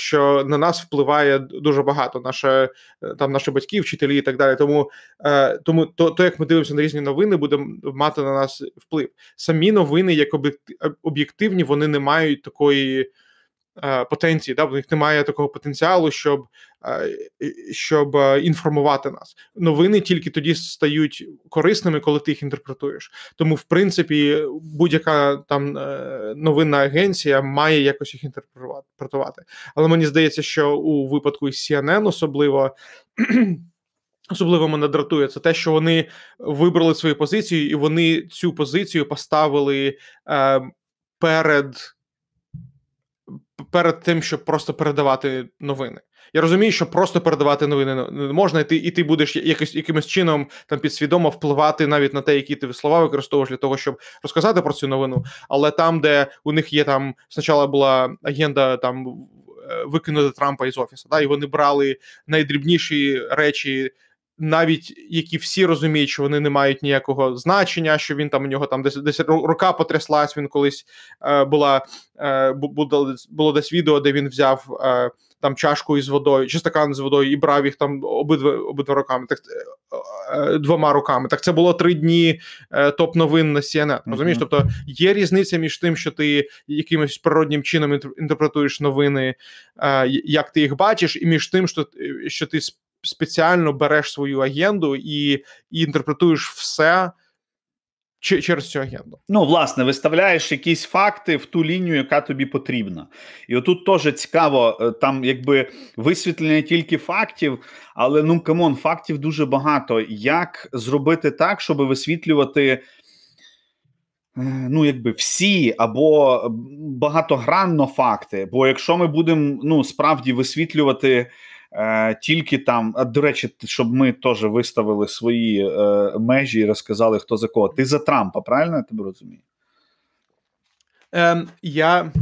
що на нас впливає дуже багато наше е, там наші батьки, вчителі і так далі. Тому е, тому то, то, як ми дивимося на різні новини, буде мати на нас вплив. Самі новини, як е, об'єктивні, вони не мають такої. Е, потенції, да, в них немає такого потенціалу, щоб е, щоб е, інформувати нас. Новини тільки тоді стають корисними, коли ти їх інтерпретуєш. Тому, в принципі, будь-яка там новинна агенція має якось їх інтерпретувати. Але мені здається, що у випадку із CNN особливо. Особливо мене дратує це те, що вони вибрали свою позицію, і вони цю позицію поставили е, перед перед тим, щоб просто передавати новини. Я розумію, що просто передавати новини не можна, і ти і ти будеш якось якимось чином там підсвідомо впливати навіть на те, які ти слова використовуєш для того, щоб розказати про цю новину. Але там, де у них є там спочатку була агенда там е, викинути Трампа із офісу, да, і вони брали найдрібніші речі навіть які всі розуміють, що вони не мають ніякого значення, що він там у нього там десь десь рука потряслась. Він колись е, була е, було, було десь відео, де він взяв е, там чашку із водою, чи стакан з водою, і брав їх там обидва обидва руками. Так е, е, двома руками. Так це було три дні е, топ новин на CNN, Розумієш, mm-hmm. тобто є різниця між тим, що ти якимось природнім чином інтерпретуєш новини, як ти їх бачиш, і між тим, що що ти спеціально береш свою агенду і, і інтерпретуєш все. Через цю агенду. Ну, власне, виставляєш якісь факти в ту лінію, яка тобі потрібна. І отут теж цікаво, е, там якби висвітлення тільки фактів, але ну камон, фактів дуже багато. Як зробити так, щоб висвітлювати е, ну, якби всі або багатогранно факти? Бо якщо ми будемо ну, справді висвітлювати. Е, тільки там, а е, до речі, щоб ми теж виставили свої е, межі і розказали, хто за кого. Ти за Трампа, правильно я тебе розумію? Е, я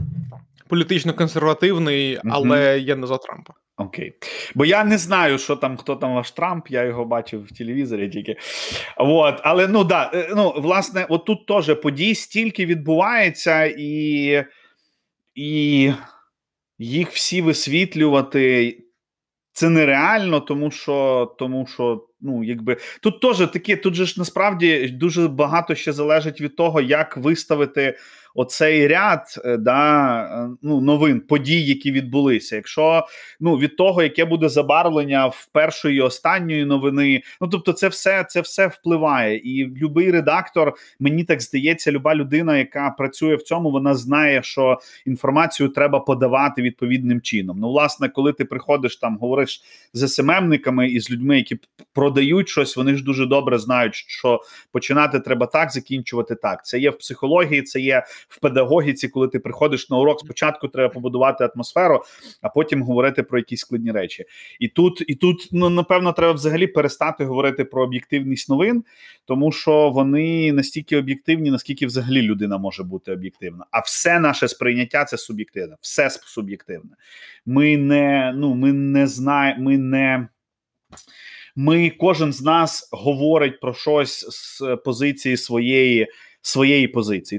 політично консервативний, але mm я не за Трампа. Окей, бо я не знаю, що там, хто там ваш Трамп, я його бачив в телевізорі тільки. От, але ну да, е, ну власне, отут теж подій стільки відбувається, і і їх всі висвітлювати це нереально, тому що тому що ну якби тут теж таке, тут же ж насправді дуже багато ще залежить від того, як виставити оцей ряд е, да, е, ну, новин, подій, які відбулися. Якщо ну від того, яке буде забарвлення в першої і останньої новини, ну тобто, це все це все впливає. І будь-який редактор, мені так здається, люба людина, яка працює в цьому, вона знає, що інформацію треба подавати відповідним чином. Ну, власне, коли ти приходиш там, говориш з СММниками і з людьми, які про продають щось, вони ж дуже добре знають, що починати треба так, закінчувати так. Це є в психології, це є в педагогіці, коли ти приходиш на урок. Спочатку треба побудувати атмосферу, а потім говорити про якісь складні речі. І тут, і тут, ну напевно, треба взагалі перестати говорити про об'єктивність новин, тому що вони настільки об'єктивні, наскільки взагалі людина може бути об'єктивна. А все наше сприйняття це суб'єктивне, все суб'єктивне. Ми не ну ми не знаємо, ми не ми кожен з нас говорить про щось з позиції своєї своєї позиції.